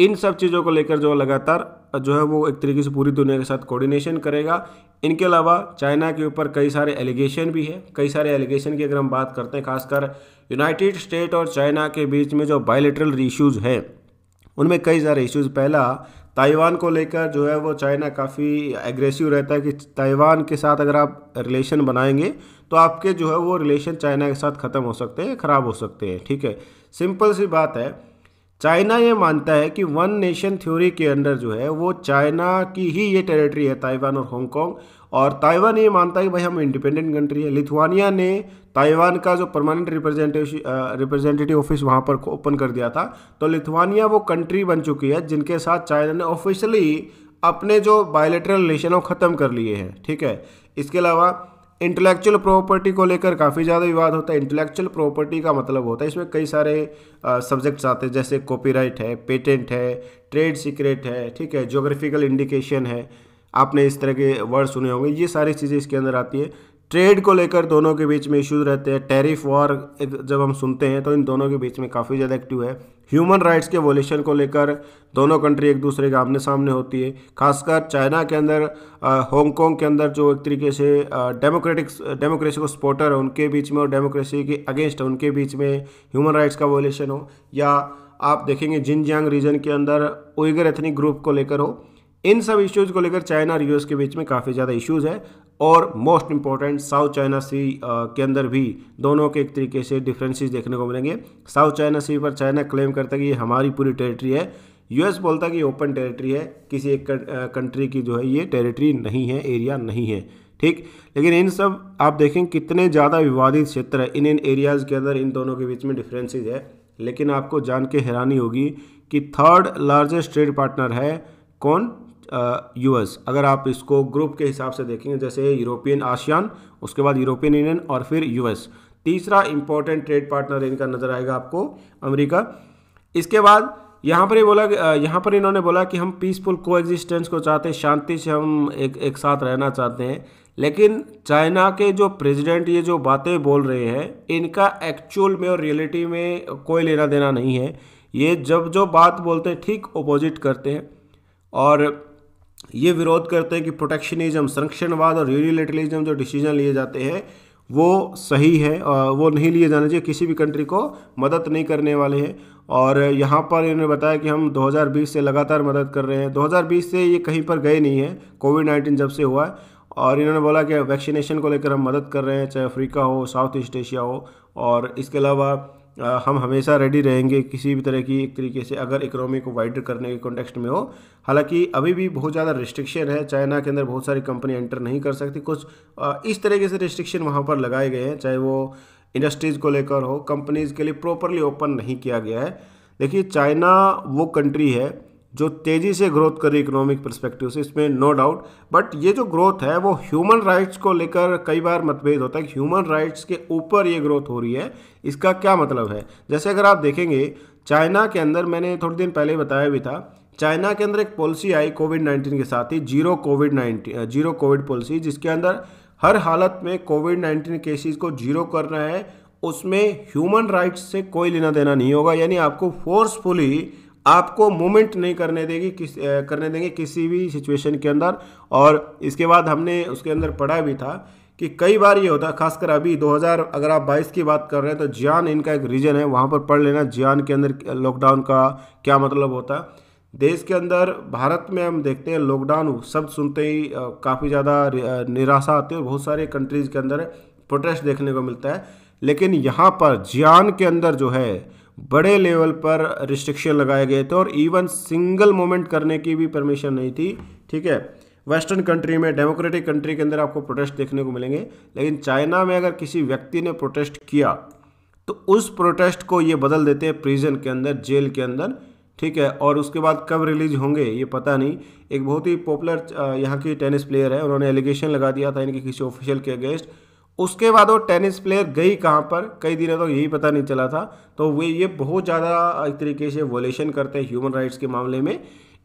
इन सब चीज़ों को लेकर जो लगातार जो है वो एक तरीके से पूरी दुनिया के साथ कोऑर्डिनेशन करेगा इनके अलावा चाइना के ऊपर कई सारे एलिगेशन भी हैं कई सारे एलिगेशन की अगर हम बात करते हैं खासकर यूनाइटेड स्टेट और चाइना के बीच में जो बायोलिटरल इशूज़ हैं उनमें कई सारे इश्यूज़ पहला ताइवान को लेकर जो है वो चाइना काफ़ी एग्रेसिव रहता है कि ताइवान के साथ अगर आप रिलेशन बनाएंगे तो आपके जो है वो रिलेशन चाइना के साथ ख़त्म हो सकते हैं ख़राब हो सकते हैं ठीक है सिंपल सी बात है चाइना ये मानता है कि वन नेशन थ्योरी के अंडर जो है वो चाइना की ही ये टेरिटरी है ताइवान और हांगकॉन्ग और ताइवान ये मानता है कि भाई हम इंडिपेंडेंट कंट्री है लिथुआनिया ने ताइवान का जो परमानेंट रिप्रेजेंटेश रिप्रेजेंटेटिव ऑफिस वहाँ पर ओपन कर दिया था तो लिथुआनिया वो कंट्री बन चुकी है जिनके साथ चाइना ने ऑफिशियली अपने जो बायोलेटरल रिलेशन वो ख़त्म कर लिए हैं ठीक है इसके अलावा इंटेलेक्चुअल प्रॉपर्टी को लेकर काफ़ी ज़्यादा विवाद होता है इंटेलेक्चुअल प्रॉपर्टी का मतलब होता है इसमें कई सारे सब्जेक्ट्स आते हैं जैसे कॉपीराइट है पेटेंट है ट्रेड सीक्रेट है ठीक है जोग्राफिकल इंडिकेशन है आपने इस तरह के वर्ड सुने होंगे ये सारी चीज़ें इसके अंदर आती है ट्रेड को लेकर दोनों के बीच में इश्यूज रहते हैं टैरिफ वॉर जब हम सुनते हैं तो इन दोनों के बीच में काफ़ी ज़्यादा एक्टिव है ह्यूमन राइट्स के वोल्यूशन को लेकर दोनों कंट्री एक दूसरे के आमने सामने होती है खासकर चाइना के अंदर हांगकॉन्ग के अंदर जो एक तरीके से डेमोक्रेटिक डेमोक्रेसी को सपोर्टर है उनके बीच में और डेमोक्रेसी के अगेंस्ट उनके बीच में ह्यूमन राइट्स का वोल्यूशन हो या आप देखेंगे जिनजियांग रीजन के अंदर उइगर एथनिक ग्रुप को लेकर हो इन सब इश्यूज़ को लेकर चाइना और यूएस के बीच में काफ़ी ज़्यादा इश्यूज़ है और most important South China Sea के अंदर भी दोनों के एक तरीके से डिफरेंसेस देखने को मिलेंगे साउथ चाइना सी पर चाइना क्लेम करता है कि ये हमारी पूरी टेरिटरी है यूएस बोलता है कि ओपन टेरिटरी है किसी एक कंट्री uh, की जो है ये टेरिटरी नहीं है एरिया नहीं है ठीक लेकिन इन सब आप देखें कितने ज़्यादा विवादित क्षेत्र है इन इन एरियाज़ के अंदर इन दोनों के बीच में डिफरेंसेज है लेकिन आपको जान के हैरानी होगी कि थर्ड लार्जेस्ट ट्रेड पार्टनर है कौन यूएस अगर आप इसको ग्रुप के हिसाब से देखेंगे जैसे यूरोपियन आसियान उसके बाद यूरोपियन यूनियन और फिर यूएस तीसरा इंपॉर्टेंट ट्रेड पार्टनर इनका नज़र आएगा आपको अमेरिका इसके बाद यहाँ पर ये बोला यहाँ पर इन्होंने बोला कि हम पीसफुल को एग्जिस्टेंस को चाहते हैं शांति से हम एक एक साथ रहना चाहते हैं लेकिन चाइना के जो प्रेसिडेंट ये जो बातें बोल रहे हैं इनका एक्चुअल में और रियलिटी में कोई लेना देना नहीं है ये जब जो बात बोलते हैं ठीक ओपोजिट करते हैं और ये विरोध करते हैं कि प्रोटेक्शनिज्म संरक्षणवाद और यूनिलेटरलिज्म जो डिसीजन लिए जाते हैं वो सही है वो नहीं लिए जाने चाहिए किसी भी कंट्री को मदद नहीं करने वाले हैं और यहाँ पर इन्होंने बताया कि हम 2020 से लगातार मदद कर रहे हैं 2020 से ये कहीं पर गए नहीं हैं कोविड नाइन्टीन जब से हुआ है और इन्होंने बोला कि वैक्सीनेशन को लेकर हम मदद कर रहे हैं चाहे अफ्रीका हो साउथ ईस्ट एशिया हो और इसके अलावा हम हमेशा रेडी रहेंगे किसी भी तरह की एक तरीके से अगर इकोनॉमी को वाइडर करने के कॉन्टेक्स्ट में हो हालांकि अभी भी बहुत ज़्यादा रिस्ट्रिक्शन है चाइना के अंदर बहुत सारी कंपनी एंटर नहीं कर सकती कुछ इस तरीके से रिस्ट्रिक्शन वहाँ पर लगाए गए हैं चाहे वो इंडस्ट्रीज़ को लेकर हो कंपनीज़ के लिए प्रॉपरली ओपन नहीं किया गया है देखिए चाइना वो कंट्री है जो तेज़ी से ग्रोथ करी इकोनॉमिक परस्पेक्टिव से इसमें नो डाउट बट ये जो ग्रोथ है वो ह्यूमन राइट्स को लेकर कई बार मतभेद होता है कि ह्यूमन राइट्स के ऊपर ये ग्रोथ हो रही है इसका क्या मतलब है जैसे अगर आप देखेंगे चाइना के अंदर मैंने थोड़े दिन पहले बताया भी था चाइना के अंदर एक पॉलिसी आई कोविड नाइन्टीन के साथ ही zero covid nineteen zero covid policy जिसके अंदर हर हालत में कोविड नाइन्टीन केसेस को जीरो करना है उसमें ह्यूमन राइट्स से कोई लेना देना नहीं होगा यानी आपको फोर्सफुली आपको मूवमेंट नहीं करने देगी किस करने देंगे किसी भी सिचुएशन के अंदर और इसके बाद हमने उसके अंदर पढ़ा भी था कि कई बार ये होता है खासकर अभी 2000 अगर आप 22 की बात कर रहे हैं तो जियान इनका एक रीजन है वहाँ पर पढ़ लेना जियान के अंदर लॉकडाउन का क्या मतलब होता है देश के अंदर भारत में हम देखते हैं लॉकडाउन सब सुनते ही काफ़ी ज़्यादा निराशा आती है बहुत सारे कंट्रीज़ के अंदर प्रोटेस्ट देखने को मिलता है लेकिन यहाँ पर जियान के अंदर जो है बड़े लेवल पर रिस्ट्रिक्शन लगाए गए थे और इवन सिंगल मोमेंट करने की भी परमिशन नहीं थी ठीक है वेस्टर्न कंट्री में डेमोक्रेटिक कंट्री के अंदर आपको प्रोटेस्ट देखने को मिलेंगे लेकिन चाइना में अगर किसी व्यक्ति ने प्रोटेस्ट किया तो उस प्रोटेस्ट को ये बदल देते हैं प्रिजन के अंदर जेल के अंदर ठीक है और उसके बाद कब रिलीज होंगे ये पता नहीं एक बहुत ही पॉपुलर यहाँ की टेनिस प्लेयर है उन्होंने एलिगेशन लगा दिया था इनके किसी ऑफिशियल के अगेंस्ट उसके बाद वो टेनिस प्लेयर गई कहाँ पर कई दिनों तक तो यही पता नहीं चला था तो वे ये बहुत ज़्यादा एक तरीके से वोलेशन करते हैं ह्यूमन राइट्स के मामले में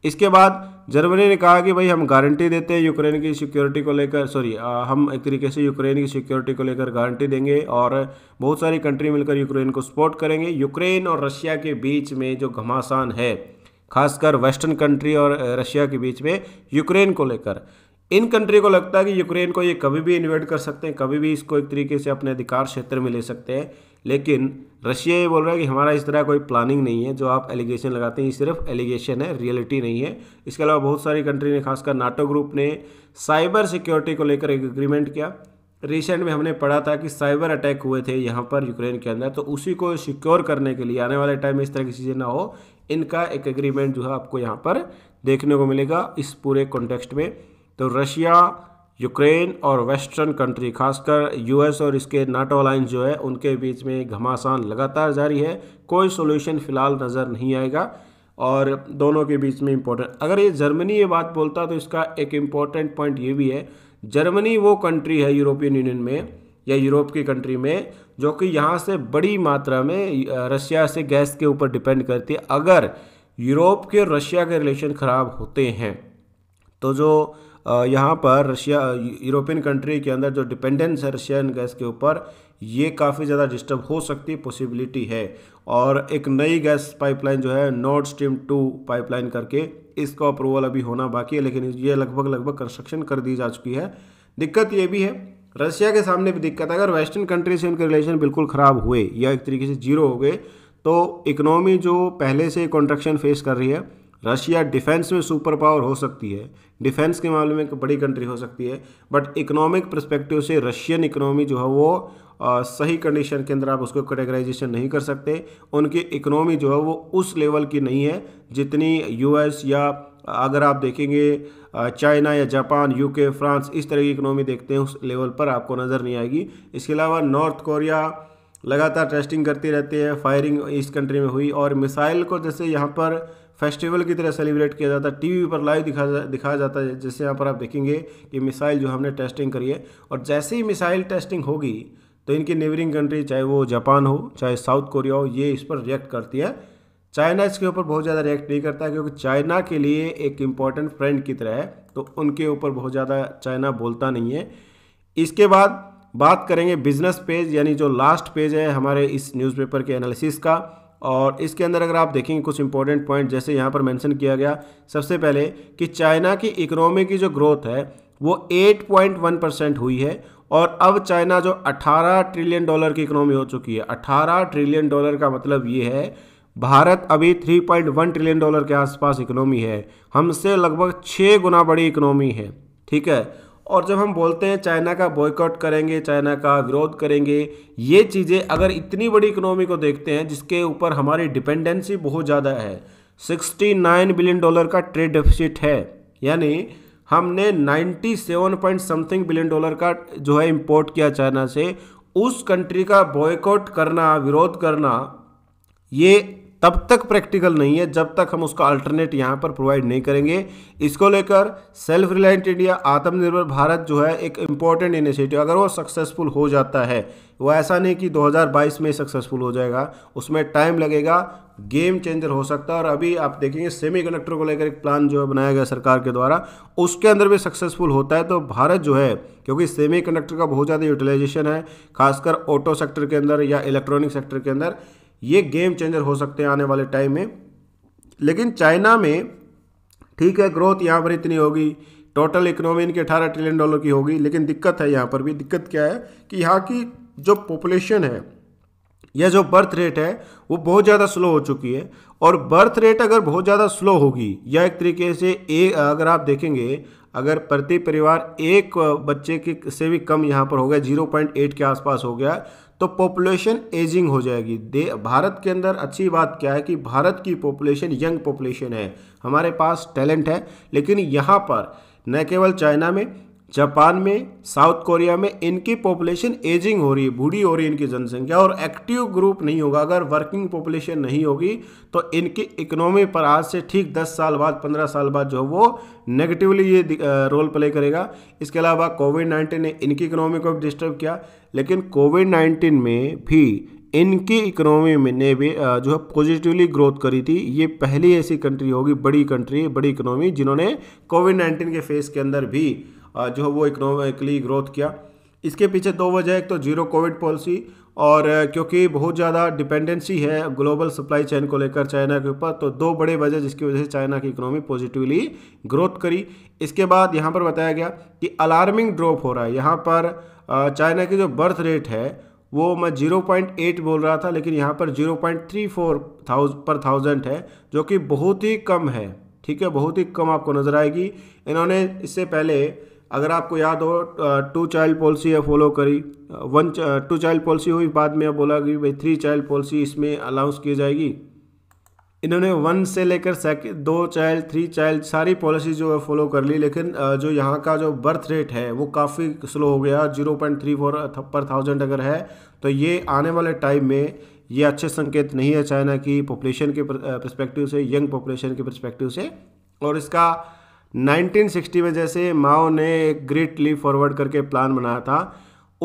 इसके बाद जर्मनी ने कहा कि भाई हम गारंटी देते हैं यूक्रेन की सिक्योरिटी को लेकर सॉरी हम एक तरीके से यूक्रेन की सिक्योरिटी को लेकर गारंटी देंगे और बहुत सारी कंट्री मिलकर यूक्रेन को सपोर्ट करेंगे यूक्रेन और रशिया के बीच में जो घमासान है खासकर वेस्टर्न कंट्री और रशिया के बीच में यूक्रेन को लेकर इन कंट्री को लगता है कि यूक्रेन को ये कभी भी इन्वेड कर सकते हैं कभी भी इसको एक तरीके से अपने अधिकार क्षेत्र में ले सकते हैं लेकिन रशिया ये बोल रहा है कि हमारा इस तरह कोई प्लानिंग नहीं है जो आप एलिगेशन लगाते हैं ये सिर्फ एलिगेशन है रियलिटी नहीं है इसके अलावा बहुत सारी कंट्री ने खासकर नाटो ग्रुप ने साइबर सिक्योरिटी को लेकर एक एग्रीमेंट किया रिसेंट में हमने पढ़ा था कि साइबर अटैक हुए थे यहाँ पर यूक्रेन के अंदर तो उसी को सिक्योर करने के लिए आने वाले टाइम में इस तरह की चीज़ें ना हो इनका एक एग्रीमेंट जो है आपको यहाँ पर देखने को मिलेगा इस पूरे कॉन्टेक्स्ट में तो रशिया यूक्रेन और वेस्टर्न कंट्री खासकर यूएस और इसके नाटो अलायंस जो है उनके बीच में घमासान लगातार जारी है कोई सोल्यूशन फ़िलहाल नज़र नहीं आएगा और दोनों के बीच में इम्पोर्टेंट अगर ये जर्मनी ये बात बोलता तो इसका एक इम्पॉर्टेंट पॉइंट ये भी है जर्मनी वो कंट्री है यूरोपियन यूनियन में या यूरोप की कंट्री में जो कि यहाँ से बड़ी मात्रा में रशिया से गैस के ऊपर डिपेंड करती है अगर यूरोप के और रशिया के रिलेशन ख़राब होते हैं तो जो यहाँ पर रशिया यूरोपियन कंट्री के अंदर जो डिपेंडेंस है रशियन गैस के ऊपर ये काफ़ी ज़्यादा डिस्टर्ब हो सकती पॉसिबिलिटी है और एक नई गैस पाइपलाइन जो है नॉर्थ स्ट्रीम टू पाइपलाइन करके इसका अप्रूवल अभी होना बाकी है लेकिन ये लगभग लगभग कंस्ट्रक्शन कर दी जा चुकी है दिक्कत ये भी है रशिया के सामने भी दिक्कत है अगर वेस्टर्न कंट्री से उनके रिलेशन बिल्कुल ख़राब हुए या एक तरीके से जीरो हो गए तो इकोनॉमी जो पहले से कॉन्ट्रक्शन फेस कर रही है रशिया डिफेंस में सुपर पावर हो सकती है डिफेंस के मामले में एक बड़ी कंट्री हो सकती है बट इकोनॉमिक परस्पेक्टिव से रशियन इकोनॉमी जो है वो आ, सही कंडीशन के अंदर आप उसको कैटेगराइजेशन नहीं कर सकते उनकी इकोनॉमी जो है वो उस लेवल की नहीं है जितनी यूएस या अगर आप देखेंगे चाइना या जापान यूके फ्रांस इस तरह की इकोनॉमी देखते हैं उस लेवल पर आपको नज़र नहीं आएगी इसके अलावा नॉर्थ कोरिया लगातार टेस्टिंग करती रहती है फायरिंग इस कंट्री में हुई और मिसाइल को जैसे यहाँ पर फेस्टिवल की तरह सेलिब्रेट किया जाता है टीवी पर लाइव दिखा जा, दिखाया जाता है जैसे यहाँ पर आप देखेंगे कि मिसाइल जो हमने टेस्टिंग करी है और जैसे ही मिसाइल टेस्टिंग होगी तो इनकी नेबरिंग कंट्री चाहे वो जापान हो चाहे साउथ कोरिया हो ये इस पर रिएक्ट करती है चाइना इसके ऊपर बहुत ज़्यादा रिएक्ट नहीं करता क्योंकि चाइना के लिए एक इम्पॉर्टेंट फ्रेंड की तरह है तो उनके ऊपर बहुत ज़्यादा चाइना बोलता नहीं है इसके बाद बात करेंगे बिजनेस पेज यानी जो लास्ट पेज है हमारे इस न्यूज़पेपर के एनालिसिस का और इसके अंदर अगर आप देखेंगे कुछ इंपॉर्टेंट पॉइंट जैसे यहाँ पर मैंशन किया गया सबसे पहले कि चाइना की इकोनॉमी की जो ग्रोथ है वो 8.1 परसेंट हुई है और अब चाइना जो 18 ट्रिलियन डॉलर की इकोनॉमी हो चुकी है 18 ट्रिलियन डॉलर का मतलब ये है भारत अभी 3.1 ट्रिलियन डॉलर के आसपास इकोनॉमी है हमसे लगभग छः गुना बड़ी इकोनॉमी है ठीक है और जब हम बोलते हैं चाइना का बॉयकॉट करेंगे चाइना का विरोध करेंगे ये चीज़ें अगर इतनी बड़ी इकोनॉमी को देखते हैं जिसके ऊपर हमारी डिपेंडेंसी बहुत ज़्यादा है 69 बिलियन डॉलर का ट्रेड डेफिसिट है यानी हमने 97 पॉइंट समथिंग बिलियन डॉलर का जो है इम्पोर्ट किया चाइना से उस कंट्री का बॉयकॉट करना विरोध करना ये तब तक प्रैक्टिकल नहीं है जब तक हम उसका अल्टरनेट यहाँ पर प्रोवाइड नहीं करेंगे इसको लेकर सेल्फ रिलायंट इंडिया आत्मनिर्भर भारत जो है एक इम्पॉर्टेंट इनिशिएटिव अगर वो सक्सेसफुल हो जाता है वो ऐसा नहीं कि 2022 में सक्सेसफुल हो जाएगा उसमें टाइम लगेगा गेम चेंजर हो सकता है और अभी आप देखेंगे सेमी कंडक्टर को लेकर एक प्लान जो है बनाया गया सरकार के द्वारा उसके अंदर भी सक्सेसफुल होता है तो भारत जो है क्योंकि सेमी कंडक्टर का बहुत ज़्यादा यूटिलाइजेशन है खासकर ऑटो सेक्टर के अंदर या इलेक्ट्रॉनिक सेक्टर के अंदर ये गेम चेंजर हो सकते हैं आने वाले टाइम में लेकिन चाइना में ठीक है ग्रोथ यहाँ पर इतनी होगी टोटल इकोनॉमी इनकी अठारह ट्रिलियन डॉलर की होगी लेकिन दिक्कत है यहाँ पर भी दिक्कत क्या है कि यहाँ की जो पॉपुलेशन है यह जो बर्थ रेट है वो बहुत ज़्यादा स्लो हो चुकी है और बर्थ रेट अगर बहुत ज़्यादा स्लो होगी या एक तरीके से ए अगर आप देखेंगे अगर प्रति परिवार एक बच्चे के से भी कम यहाँ पर हो गया जीरो पॉइंट एट के आसपास हो गया तो पॉपुलेशन एजिंग हो जाएगी दे भारत के अंदर अच्छी बात क्या है कि भारत की पॉपुलेशन यंग पॉपुलेशन है हमारे पास टैलेंट है लेकिन यहाँ पर न केवल चाइना में जापान में साउथ कोरिया में इनकी पॉपुलेशन एजिंग हो रही है बूढ़ी हो रही है इनकी जनसंख्या और एक्टिव ग्रुप नहीं होगा अगर वर्किंग पॉपुलेशन नहीं होगी तो इनकी इकोनॉमी पर आज से ठीक 10 साल बाद 15 साल बाद जो वो नेगेटिवली ये रोल प्ले करेगा इसके अलावा कोविड 19 ने इनकी इकोनॉमी को भी डिस्टर्ब किया लेकिन कोविड नाइन्टीन में भी इनकी इकोनॉमी में ने भी जो है पॉजिटिवली ग्रोथ करी थी ये पहली ऐसी कंट्री होगी बड़ी कंट्री बड़ी इकोनॉमी जिन्होंने कोविड नाइन्टीन के फेस के अंदर भी जो है वो इकोनॉमिकली ग्रोथ किया इसके पीछे दो वजह एक तो जीरो कोविड पॉलिसी और क्योंकि बहुत ज़्यादा डिपेंडेंसी है ग्लोबल सप्लाई चेन को लेकर चाइना के ऊपर तो दो बड़े वजह जिसकी वजह से चाइना की इकोनॉमी पॉजिटिवली ग्रोथ करी इसके बाद यहाँ पर बताया गया कि अलार्मिंग ड्रॉप हो रहा है यहाँ पर चाइना की जो बर्थ रेट है वो मैं 0.8 बोल रहा था लेकिन यहाँ पर 0.34 थाउज पर थाउजेंड है जो कि बहुत ही कम है ठीक है बहुत ही कम आपको नज़र आएगी इन्होंने इससे पहले अगर आपको याद हो टू चाइल्ड पॉलिसी है फॉलो करी वन टू चाइल्ड पॉलिसी हुई बाद में अब बोला कि भाई थ्री चाइल्ड पॉलिसी इसमें अलाउंस की जाएगी इन्होंने वन से लेकर सेकेंड दो चाइल्ड थ्री चाइल्ड सारी पॉलिसी जो है फॉलो कर ली लेकिन जो यहाँ का जो बर्थ रेट है वो काफ़ी स्लो हो गया जीरो पॉइंट थ्री फोर पर थाउजेंड अगर है तो ये आने वाले टाइम में ये अच्छे संकेत नहीं है चाइना की पॉपुलेशन के परस्पेक्टिव से यंग पॉपुलेशन के परस्पेक्टिव से और इसका 1960 में जैसे माओ ने एक ग्रेट लीप फॉरवर्ड करके प्लान बनाया था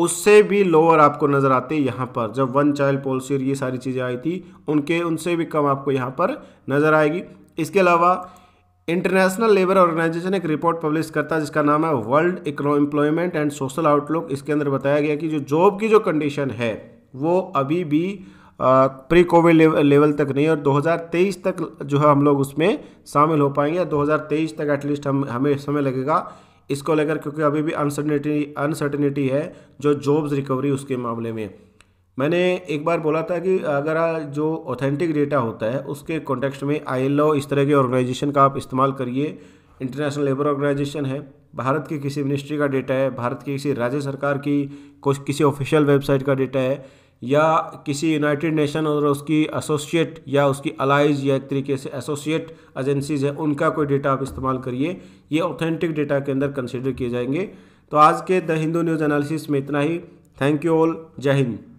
उससे भी लोअर आपको नज़र आते यहाँ पर जब वन चाइल्ड पॉलिसी और ये सारी चीज़ें आई थी उनके उनसे भी कम आपको यहाँ पर नज़र आएगी इसके अलावा इंटरनेशनल लेबर ऑर्गेनाइजेशन एक रिपोर्ट पब्लिश करता है जिसका नाम है world employment and social outlook इसके अंदर बताया गया कि जो जॉब की जो कंडीशन है वो अभी भी प्री कोविड लेवल तक नहीं और 2023 तक जो है हम लोग उसमें शामिल हो पाएंगे और 2023 तक एटलीस्ट हम हमें समय लगेगा इसको लेकर क्योंकि अभी भी अनसर्टनिटी अनसर्टनिटी है जो जॉब्स रिकवरी उसके मामले में मैंने एक बार बोला था कि अगर जो ऑथेंटिक डेटा होता है उसके कॉन्टेक्स्ट में आई इस तरह के ऑर्गेनाइजेशन का आप इस्तेमाल करिए इंटरनेशनल लेबर ऑर्गेनाइजेशन है भारत की किसी मिनिस्ट्री का डेटा है भारत की किसी राज्य सरकार की कुछ किसी ऑफिशियल वेबसाइट का डेटा है या किसी यूनाइटेड नेशन और उसकी एसोसिएट या उसकी अलाइज या एक तरीके से एसोसिएट एजेंसीज है उनका कोई डेटा आप इस्तेमाल करिए ये ऑथेंटिक डेटा के अंदर कंसिडर किए जाएंगे तो आज के द हिंदू न्यूज़ एनालिसिस में इतना ही थैंक यू ऑल जय हिंद